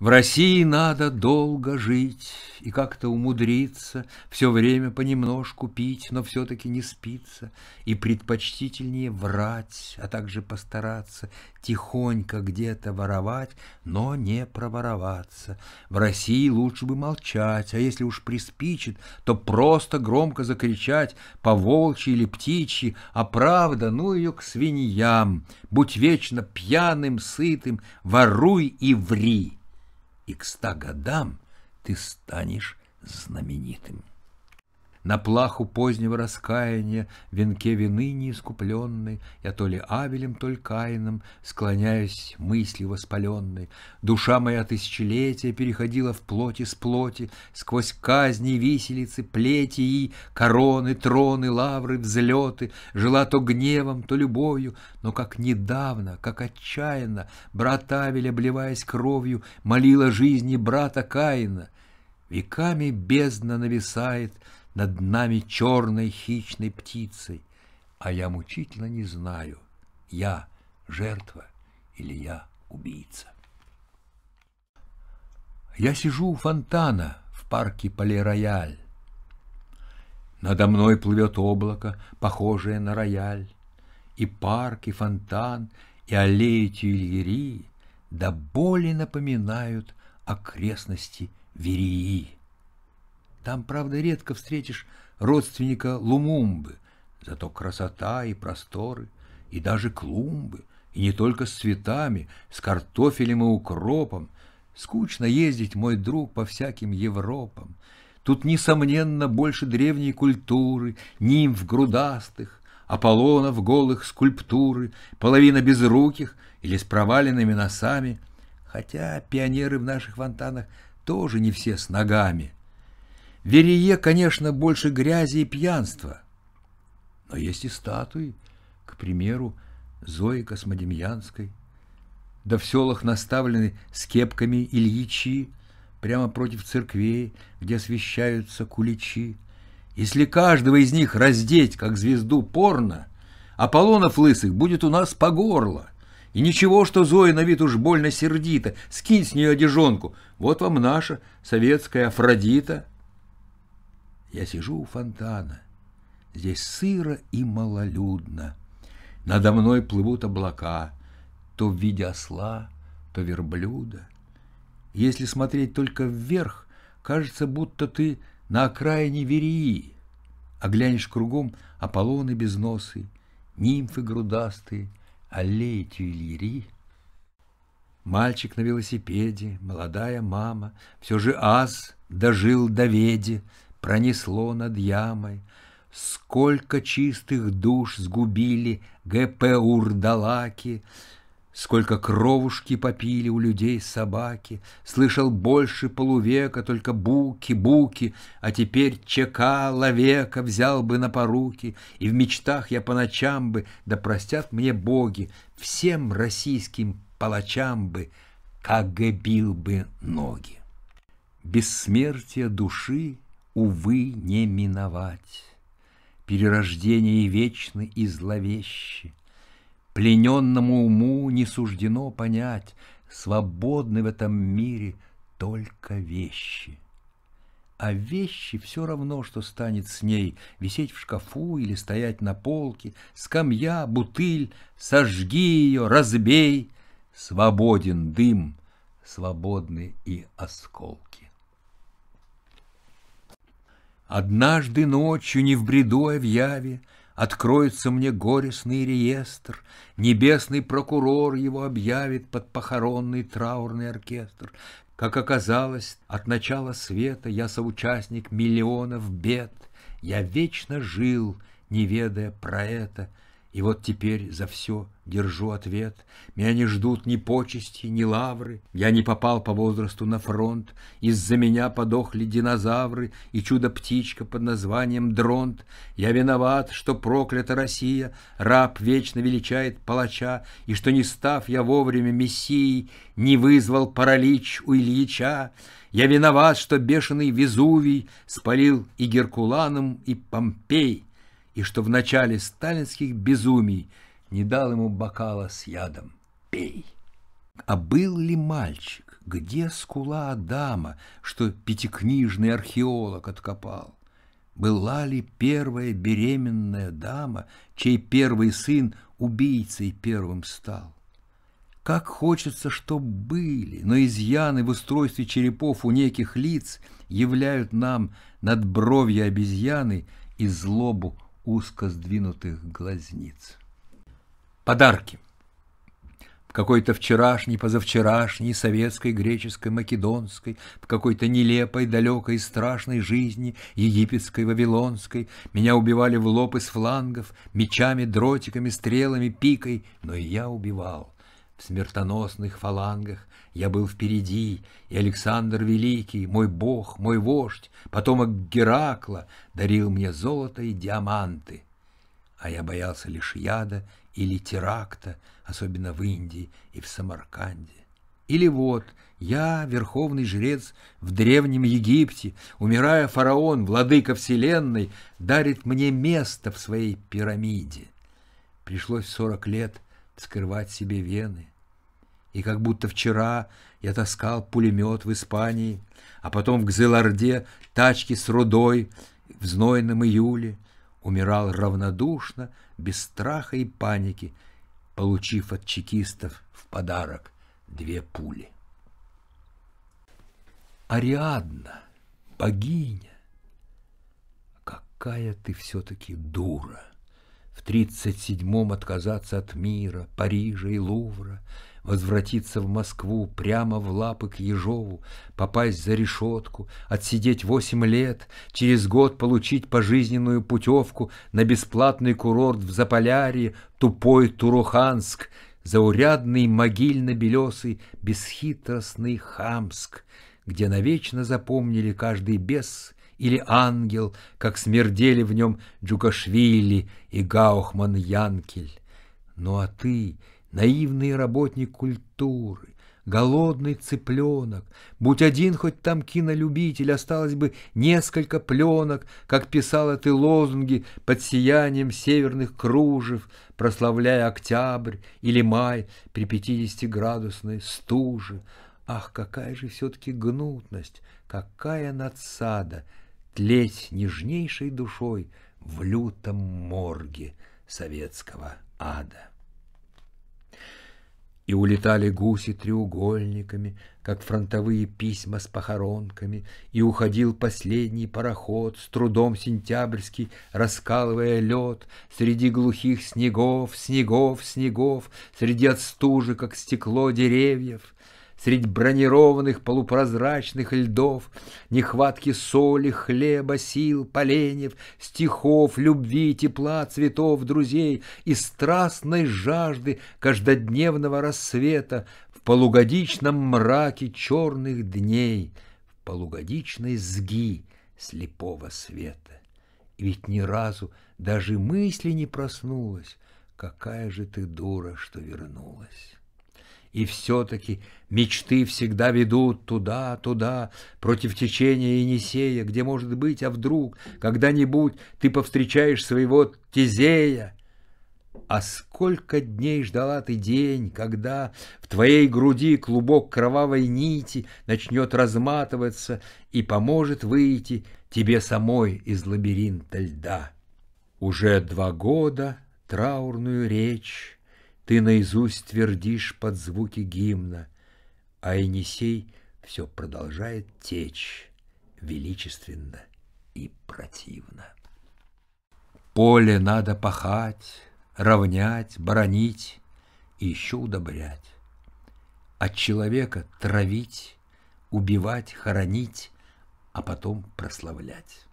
В России надо долго жить и как-то умудриться, все время понемножку пить, но все-таки не спится и предпочтительнее врать, а также постараться тихонько где-то воровать, но не провороваться. В России лучше бы молчать, а если уж приспичит, то просто громко закричать по волчьи или птичьи, а правда, ну ее к свиньям, будь вечно пьяным, сытым, воруй и ври и к ста годам ты станешь знаменитым. На плаху позднего раскаяния, венке вины неискупленной, Я то ли Авелем, то ли Каином, склоняясь, мысли воспаленной. Душа моя тысячелетия переходила в плоти с плоти, Сквозь казни, виселицы, плети и короны, троны, лавры, взлеты, Жила то гневом, то любовью, но как недавно, как отчаянно, Брат Авеля обливаясь кровью, молила жизни брата Каина. Веками бездна нависает — над нами черной хищной птицей, а я мучительно не знаю, я жертва или я убийца. Я сижу у фонтана в парке Пале-Рояль. Надо мной плывет облако, похожее на рояль, и парк, и фонтан, и аллеи Тюильри до да боли напоминают окрестности Верии. Там, правда, редко встретишь родственника Лумумбы, зато красота и просторы, и даже клумбы, и не только с цветами, с картофелем и укропом. Скучно ездить, мой друг, по всяким Европам. Тут, несомненно, больше древней культуры, нимф грудастых, Аполлонов голых скульптуры, половина безруких или с проваленными носами, хотя пионеры в наших фонтанах тоже не все с ногами — верее, конечно, больше грязи и пьянства. Но есть и статуи, к примеру, Зои Космодемьянской. Да в селах наставлены с кепками ильичи, прямо против церквей, где освещаются куличи. Если каждого из них раздеть, как звезду порно, Аполлонов лысых будет у нас по горло. И ничего, что Зоя на вид уж больно сердита, скинь с нее одежонку. Вот вам наша советская Афродита. Я сижу у фонтана. Здесь сыро и малолюдно. Надо мной плывут облака, то в виде осла, то верблюда. Если смотреть только вверх, кажется, будто ты на окраине Верии, а глянешь кругом — Аполлоны без носы, нимфы грудастые, аллеи тюильри. Мальчик на велосипеде, молодая мама, все же ас дожил до веди, пронесло над ямой, Сколько чистых душ сгубили ГП урдалаки, Сколько кровушки попили у людей собаки, Слышал больше полувека только буки, буки, А теперь чека ловека взял бы на поруки, И в мечтах я по ночам бы, да простят мне боги, Всем российским палачам бы, как бил бы ноги. Бессмертие души увы, не миновать. Перерождение вечны и зловещи. Плененному уму не суждено понять, Свободны в этом мире только вещи. А вещи все равно, что станет с ней, Висеть в шкафу или стоять на полке, Скамья, бутыль, сожги ее, разбей. Свободен дым, свободны и осколки. Однажды ночью, не в бреду, а в яве, Откроется мне горестный реестр, Небесный прокурор его объявит Под похоронный траурный оркестр. Как оказалось, от начала света Я соучастник миллионов бед, Я вечно жил, не ведая про это — и вот теперь за все держу ответ. Меня не ждут ни почести, ни лавры. Я не попал по возрасту на фронт. Из-за меня подохли динозавры и чудо-птичка под названием Дронт. Я виноват, что проклята Россия. Раб вечно величает палача. И что не став я вовремя мессией, не вызвал паралич у Ильича. Я виноват, что бешеный Везувий спалил и Геркуланом, и Помпей и что в начале сталинских безумий не дал ему бокала с ядом. Пей! А был ли мальчик? Где скула Адама, что пятикнижный археолог откопал? Была ли первая беременная дама, чей первый сын убийцей первым стал? Как хочется, чтоб были, но изъяны в устройстве черепов у неких лиц являют нам надбровья обезьяны и злобу узко сдвинутых глазниц. Подарки. В какой-то вчерашней, позавчерашней, советской, греческой, македонской, в какой-то нелепой, далекой страшной жизни, египетской, вавилонской, меня убивали в лоб из флангов, мечами, дротиками, стрелами, пикой, но и я убивал в смертоносных фалангах. Я был впереди, и Александр Великий, мой бог, мой вождь, потомок Геракла, дарил мне золото и диаманты. А я боялся лишь яда или теракта, особенно в Индии и в Самарканде. Или вот, я, верховный жрец в Древнем Египте, умирая фараон, владыка вселенной, дарит мне место в своей пирамиде. Пришлось сорок лет — скрывать себе вены. И как будто вчера я таскал пулемет в Испании, а потом в Гзеларде тачки с рудой в знойном июле, умирал равнодушно, без страха и паники, получив от чекистов в подарок две пули. Ариадна, богиня, какая ты все-таки дура! в тридцать седьмом отказаться от мира, Парижа и Лувра, возвратиться в Москву прямо в лапы к Ежову, попасть за решетку, отсидеть восемь лет, через год получить пожизненную путевку на бесплатный курорт в Заполярье, тупой Туруханск, заурядный могильно-белесый, бесхитростный Хамск, где навечно запомнили каждый бес или ангел, как смердели в нем Джукашвили и Гаухман Янкель. Ну а ты, наивный работник культуры, голодный цыпленок, будь один хоть там кинолюбитель, осталось бы несколько пленок, как писала ты лозунги под сиянием северных кружев, прославляя октябрь или май при пятидесятиградусной стуже. Ах, какая же все-таки гнутность, какая надсада! тлеть нежнейшей душой в лютом морге советского ада. И улетали гуси треугольниками, как фронтовые письма с похоронками, и уходил последний пароход, с трудом сентябрьский, раскалывая лед, среди глухих снегов, снегов, снегов, среди отстужи, как стекло деревьев, средь бронированных полупрозрачных льдов, нехватки соли, хлеба, сил, поленев, стихов, любви, тепла, цветов, друзей и страстной жажды каждодневного рассвета в полугодичном мраке черных дней, в полугодичной сги слепого света. И ведь ни разу даже мысли не проснулась, какая же ты дура, что вернулась. И все-таки мечты всегда ведут туда, туда, против течения Енисея, где, может быть, а вдруг, когда-нибудь ты повстречаешь своего Тизея. А сколько дней ждала ты день, когда в твоей груди клубок кровавой нити начнет разматываться и поможет выйти тебе самой из лабиринта льда. Уже два года траурную речь ты наизусть твердишь под звуки гимна, а Енисей все продолжает течь величественно и противно. Поле надо пахать, равнять, боронить и еще удобрять. От человека травить, убивать, хоронить, а потом прославлять.